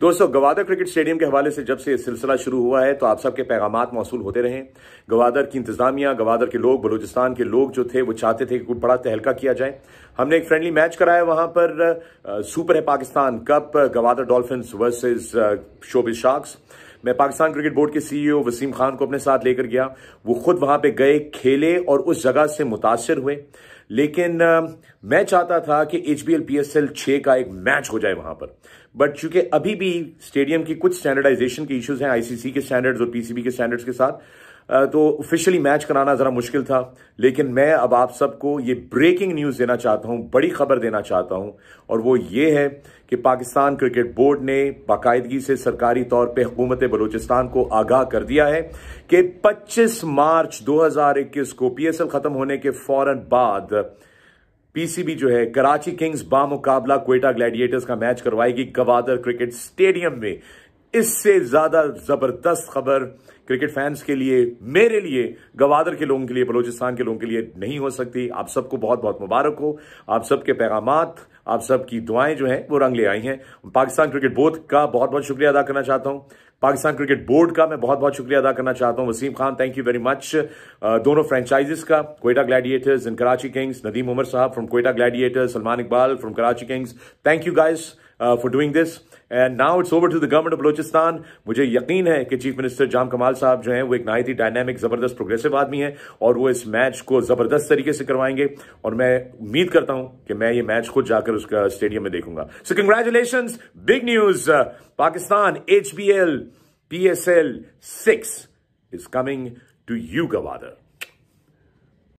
दोस्तों Gwadar cricket stadium के हवाले से जब से यह सिलसिला शुरू हुआ है तो आप सबके पैगाम मौसू होते रहे गवादर की इंतजामिया गवादर के लोग बलूचिस्तान के लोग जो थे वो चाहते थे कि कुछ बड़ा तहलका किया जाए हमने एक फ्रेंडली मैच कराया वहां पर आ, सुपर है Pakistan cup Gwadar Dolphin versus Showbiz Sharks मैं पाकिस्तान क्रिकेट बोर्ड के सीईओ e वसीम खान को अपने साथ लेकर गया वो खुद वहां पे गए खेले और उस जगह से मुतासर हुए लेकिन मैं चाहता था कि H B L P S L छः का एक मैच हो जाए वहाँ पर बट चूंकि अभी भी स्टेडियम की कुछ स्टैंडर्डाइजेशन के इश्यूज हैं आईसीसी के स्टैंडर्ड्स और पीसीबी के स्टैंडर्ड्स के साथ तो ऑफिशियली मैच कराना ज़रा मुश्किल था लेकिन मैं अब आप सबको ये ब्रेकिंग न्यूज़ देना चाहता हूं बड़ी खबर देना चाहता हूं और वो ये है कि पाकिस्तान क्रिकेट बोर्ड ने बाकायदगी से सरकारी तौर पे हुकूमत बलूचिस्तान को आगाह कर दिया है कि 25 मार्च 2021 को पीएसएल ख़त्म होने के फौरन बाद पीसीबी जो है कराची किंग्स बामुकाबला कोयटा ग्लैडिएटर्स का मैच करवाएगी गवादर क्रिकेट स्टेडियम में इससे ज्यादा जबरदस्त खबर क्रिकेट फैंस के लिए मेरे लिए गवादर के लोगों के लिए बलूचिस्तान के लोगों के लिए नहीं हो सकती आप सबको बहुत बहुत मुबारक हो आप सबके पैगाम आप सबकी दुआएं जो हैं वो रंग ले आई हैं पाकिस्तान क्रिकेट बोर्ड का बहुत बहुत शुक्रिया अदा करना चाहता हूं पाकिस्तान क्रिकेट बोर्ड का मैं बहुत बहुत शुक्रिया अदा करना चाहता हूं Waseem Khan thank you very much दोनों फ्रेंचाइजीज का Quetta Gladiators in Karachi Kings Nadeem Omar साहब from Quetta Gladiators Salman Iqbal from Karachi Kings thank you guys for doing this and now it's over to the government of Balochistan मुझे यकीन है कि चीफ मिनिस्टर जाम कमाल साहब जो है वो एक नायत ही डायनेमिक ज़बरदस्त प्रोग्रेसिव आदमी है और वो इस मैच को ज़बरदस्त तरीके से करवाएंगे और मैं उम्मीद करता हूं कि मैं ये मैच खुद जाकर उसका स्टेडियम में देखूंगा so congratulation big news Pakistan H B L P S L six is coming to you Gwadar